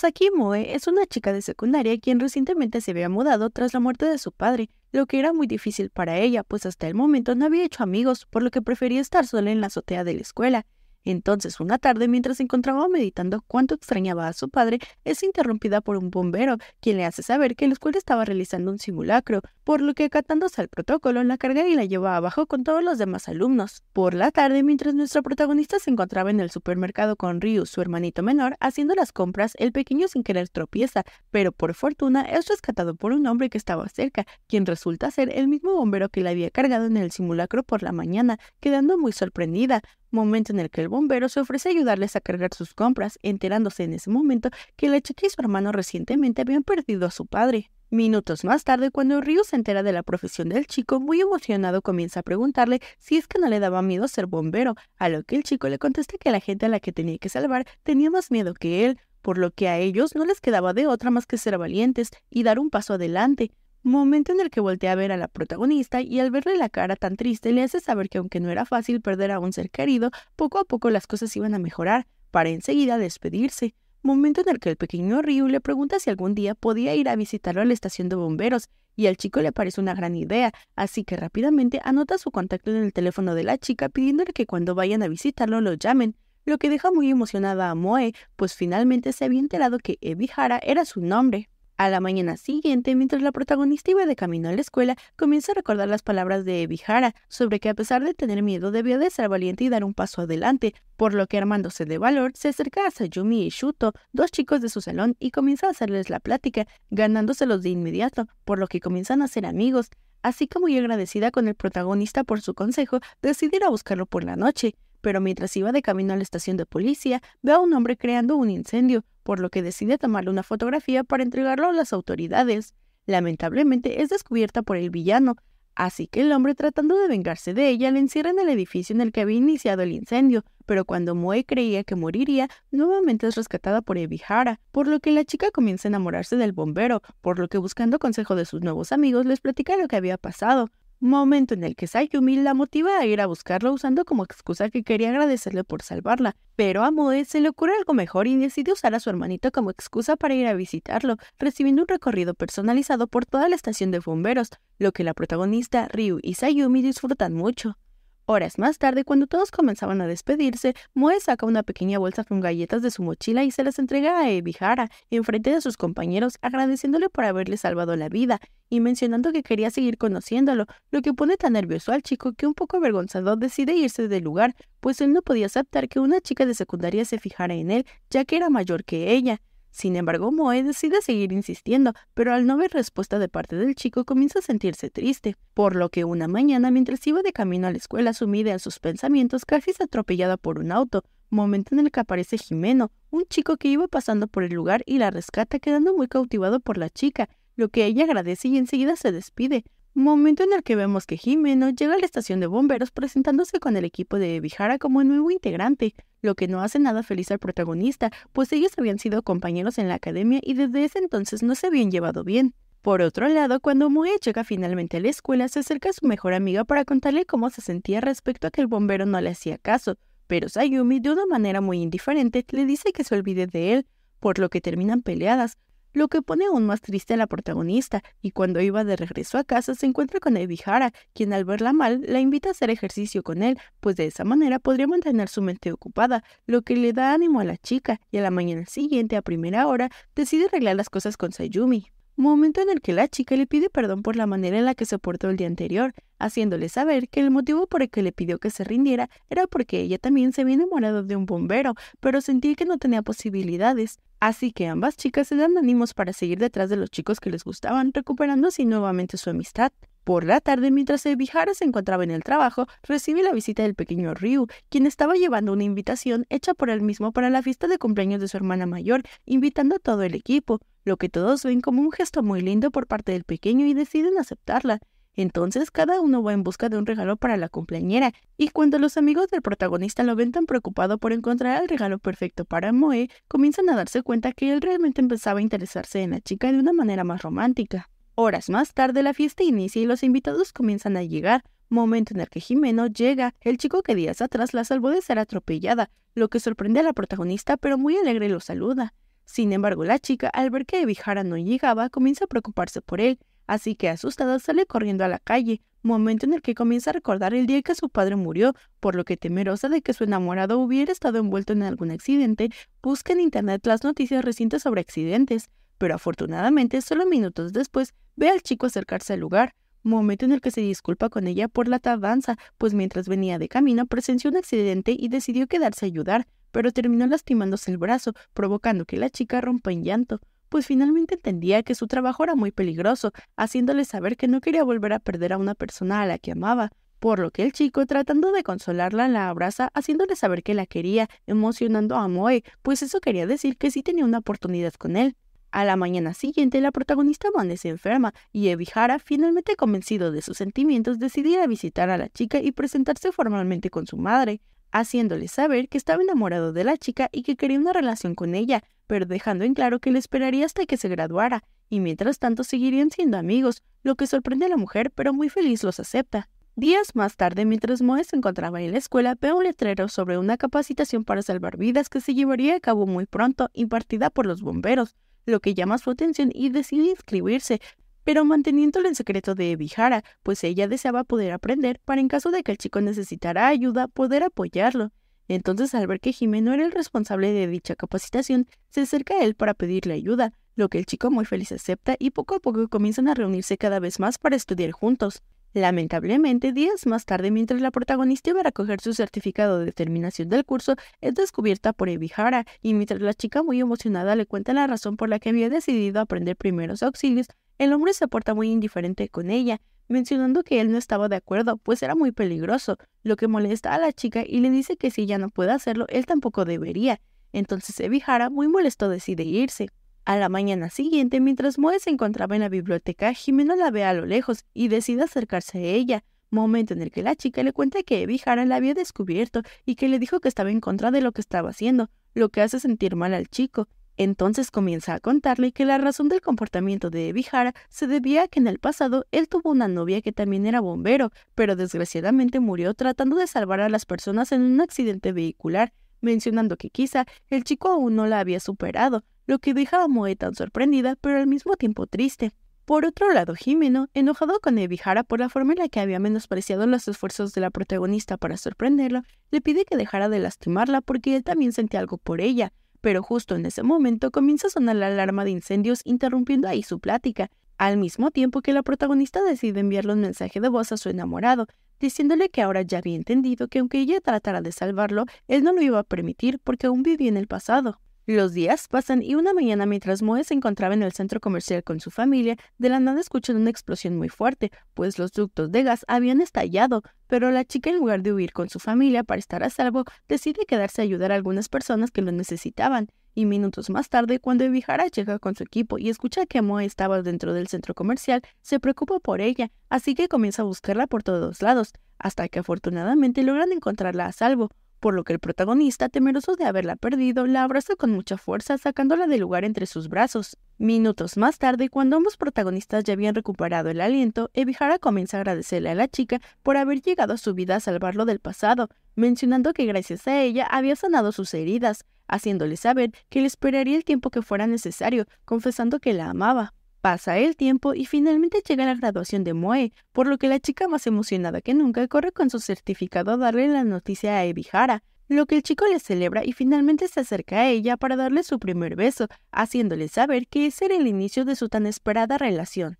Sakimoe es una chica de secundaria quien recientemente se había mudado tras la muerte de su padre, lo que era muy difícil para ella, pues hasta el momento no había hecho amigos, por lo que prefería estar sola en la azotea de la escuela. Entonces, una tarde, mientras se encontraba meditando cuánto extrañaba a su padre, es interrumpida por un bombero, quien le hace saber que la escuela estaba realizando un simulacro, por lo que acatándose al protocolo la carga y la llevaba abajo con todos los demás alumnos. Por la tarde, mientras nuestro protagonista se encontraba en el supermercado con Ryu, su hermanito menor, haciendo las compras, el pequeño sin querer tropieza, pero por fortuna es rescatado por un hombre que estaba cerca, quien resulta ser el mismo bombero que la había cargado en el simulacro por la mañana, quedando muy sorprendida, momento en el que el bombero se ofrece a ayudarles a cargar sus compras, enterándose en ese momento que la chica y su hermano recientemente habían perdido a su padre. Minutos más tarde, cuando Ryu se entera de la profesión del chico, muy emocionado comienza a preguntarle si es que no le daba miedo ser bombero, a lo que el chico le contesta que la gente a la que tenía que salvar tenía más miedo que él, por lo que a ellos no les quedaba de otra más que ser valientes y dar un paso adelante. Momento en el que voltea a ver a la protagonista y al verle la cara tan triste le hace saber que aunque no era fácil perder a un ser querido, poco a poco las cosas iban a mejorar, para enseguida despedirse momento en el que el pequeño Ryu le pregunta si algún día podía ir a visitarlo a la estación de bomberos, y al chico le parece una gran idea, así que rápidamente anota su contacto en el teléfono de la chica pidiéndole que cuando vayan a visitarlo lo llamen, lo que deja muy emocionada a Moe, pues finalmente se había enterado que Ebihara era su nombre. A la mañana siguiente, mientras la protagonista iba de camino a la escuela, comienza a recordar las palabras de Ebihara sobre que a pesar de tener miedo debió de ser valiente y dar un paso adelante, por lo que armándose de valor, se acerca a Sayumi y Shuto, dos chicos de su salón, y comienza a hacerles la plática, ganándoselos de inmediato, por lo que comienzan a ser amigos. Así como muy agradecida con el protagonista por su consejo, decide ir a buscarlo por la noche pero mientras iba de camino a la estación de policía, ve a un hombre creando un incendio, por lo que decide tomarle una fotografía para entregarlo a las autoridades. Lamentablemente es descubierta por el villano, así que el hombre tratando de vengarse de ella la encierra en el edificio en el que había iniciado el incendio, pero cuando Moe creía que moriría, nuevamente es rescatada por Ebihara, por lo que la chica comienza a enamorarse del bombero, por lo que buscando consejo de sus nuevos amigos les platica lo que había pasado, momento en el que Sayumi la motiva a ir a buscarlo usando como excusa que quería agradecerle por salvarla, pero a Moe se le ocurre algo mejor y decide usar a su hermanito como excusa para ir a visitarlo, recibiendo un recorrido personalizado por toda la estación de bomberos, lo que la protagonista, Ryu y Sayumi disfrutan mucho. Horas más tarde, cuando todos comenzaban a despedirse, Moe saca una pequeña bolsa con galletas de su mochila y se las entrega a Ebihara, enfrente de sus compañeros, agradeciéndole por haberle salvado la vida y mencionando que quería seguir conociéndolo, lo que pone tan nervioso al chico que un poco avergonzado decide irse del lugar, pues él no podía aceptar que una chica de secundaria se fijara en él, ya que era mayor que ella. Sin embargo, Moe decide seguir insistiendo, pero al no ver respuesta de parte del chico comienza a sentirse triste, por lo que una mañana mientras iba de camino a la escuela sumida en sus pensamientos, casi es atropellada por un auto, momento en el que aparece Jimeno, un chico que iba pasando por el lugar y la rescata quedando muy cautivado por la chica, lo que ella agradece y enseguida se despide, Momento en el que vemos que Jimeno llega a la estación de bomberos presentándose con el equipo de Ebihara como nuevo integrante, lo que no hace nada feliz al protagonista, pues ellos habían sido compañeros en la academia y desde ese entonces no se habían llevado bien. Por otro lado, cuando Moe llega finalmente a la escuela, se acerca a su mejor amiga para contarle cómo se sentía respecto a que el bombero no le hacía caso, pero Sayumi, de una manera muy indiferente, le dice que se olvide de él, por lo que terminan peleadas, lo que pone aún más triste a la protagonista, y cuando iba de regreso a casa se encuentra con Eddie quien al verla mal la invita a hacer ejercicio con él, pues de esa manera podría mantener su mente ocupada, lo que le da ánimo a la chica, y a la mañana siguiente a primera hora decide arreglar las cosas con Sayumi momento en el que la chica le pide perdón por la manera en la que se portó el día anterior, haciéndole saber que el motivo por el que le pidió que se rindiera era porque ella también se había enamorado de un bombero, pero sentía que no tenía posibilidades. Así que ambas chicas se dan ánimos para seguir detrás de los chicos que les gustaban, recuperando así nuevamente su amistad. Por la tarde, mientras Ebihara se encontraba en el trabajo, recibe la visita del pequeño Ryu, quien estaba llevando una invitación hecha por él mismo para la fiesta de cumpleaños de su hermana mayor, invitando a todo el equipo lo que todos ven como un gesto muy lindo por parte del pequeño y deciden aceptarla. Entonces cada uno va en busca de un regalo para la cumpleañera, y cuando los amigos del protagonista lo ven tan preocupado por encontrar el regalo perfecto para Moe, comienzan a darse cuenta que él realmente empezaba a interesarse en la chica de una manera más romántica. Horas más tarde la fiesta inicia y los invitados comienzan a llegar, momento en el que Jimeno llega, el chico que días atrás la salvó de ser atropellada, lo que sorprende a la protagonista pero muy alegre lo saluda. Sin embargo, la chica, al ver que Ebihara no llegaba, comienza a preocuparse por él, así que asustada sale corriendo a la calle, momento en el que comienza a recordar el día que su padre murió, por lo que temerosa de que su enamorado hubiera estado envuelto en algún accidente, busca en internet las noticias recientes sobre accidentes, pero afortunadamente solo minutos después ve al chico acercarse al lugar, momento en el que se disculpa con ella por la tardanza, pues mientras venía de camino presenció un accidente y decidió quedarse a ayudar, pero terminó lastimándose el brazo, provocando que la chica rompa en llanto, pues finalmente entendía que su trabajo era muy peligroso, haciéndole saber que no quería volver a perder a una persona a la que amaba, por lo que el chico, tratando de consolarla, la abraza, haciéndole saber que la quería, emocionando a Moe, pues eso quería decir que sí tenía una oportunidad con él. A la mañana siguiente, la protagonista amanece enferma y Ebihara, finalmente convencido de sus sentimientos, decidió visitar a la chica y presentarse formalmente con su madre haciéndole saber que estaba enamorado de la chica y que quería una relación con ella, pero dejando en claro que le esperaría hasta que se graduara, y mientras tanto seguirían siendo amigos, lo que sorprende a la mujer, pero muy feliz los acepta. Días más tarde, mientras Moe se encontraba en la escuela, ve un letrero sobre una capacitación para salvar vidas que se llevaría a cabo muy pronto, impartida por los bomberos, lo que llama su atención y decide inscribirse, pero manteniéndolo en secreto de Ebihara, pues ella deseaba poder aprender para en caso de que el chico necesitara ayuda poder apoyarlo. Entonces, al ver que Jimeno era el responsable de dicha capacitación, se acerca a él para pedirle ayuda, lo que el chico muy feliz acepta y poco a poco comienzan a reunirse cada vez más para estudiar juntos. Lamentablemente, días más tarde, mientras la protagonista iba a recoger su certificado de terminación del curso, es descubierta por Ebihara, y mientras la chica muy emocionada le cuenta la razón por la que había decidido aprender primeros auxilios, el hombre se porta muy indiferente con ella, mencionando que él no estaba de acuerdo, pues era muy peligroso, lo que molesta a la chica y le dice que si ella no puede hacerlo, él tampoco debería. Entonces Ebihara, muy molesto, decide irse. A la mañana siguiente, mientras Moe se encontraba en la biblioteca, Jimena la ve a lo lejos y decide acercarse a ella, momento en el que la chica le cuenta que Ebihara la había descubierto y que le dijo que estaba en contra de lo que estaba haciendo, lo que hace sentir mal al chico. Entonces comienza a contarle que la razón del comportamiento de Ebihara se debía a que en el pasado él tuvo una novia que también era bombero, pero desgraciadamente murió tratando de salvar a las personas en un accidente vehicular, mencionando que quizá el chico aún no la había superado, lo que dejaba a Moe tan sorprendida pero al mismo tiempo triste. Por otro lado, Jimeno, enojado con Ebihara por la forma en la que había menospreciado los esfuerzos de la protagonista para sorprenderlo, le pide que dejara de lastimarla porque él también sentía algo por ella, pero justo en ese momento comienza a sonar la alarma de incendios interrumpiendo ahí su plática, al mismo tiempo que la protagonista decide enviarle un mensaje de voz a su enamorado, diciéndole que ahora ya había entendido que aunque ella tratara de salvarlo, él no lo iba a permitir porque aún vivía en el pasado. Los días pasan y una mañana mientras Moe se encontraba en el centro comercial con su familia, de la nada escuchan una explosión muy fuerte, pues los ductos de gas habían estallado, pero la chica en lugar de huir con su familia para estar a salvo, decide quedarse a ayudar a algunas personas que lo necesitaban. Y minutos más tarde, cuando Evihara llega con su equipo y escucha que Moe estaba dentro del centro comercial, se preocupa por ella, así que comienza a buscarla por todos lados, hasta que afortunadamente logran encontrarla a salvo, por lo que el protagonista, temeroso de haberla perdido, la abraza con mucha fuerza, sacándola del lugar entre sus brazos. Minutos más tarde, cuando ambos protagonistas ya habían recuperado el aliento, Ebihara comienza a agradecerle a la chica por haber llegado a su vida a salvarlo del pasado, mencionando que gracias a ella había sanado sus heridas, haciéndole saber que le esperaría el tiempo que fuera necesario, confesando que la amaba. Pasa el tiempo y finalmente llega la graduación de Moe, por lo que la chica más emocionada que nunca corre con su certificado a darle la noticia a Ebihara, lo que el chico le celebra y finalmente se acerca a ella para darle su primer beso, haciéndole saber que ese era el inicio de su tan esperada relación.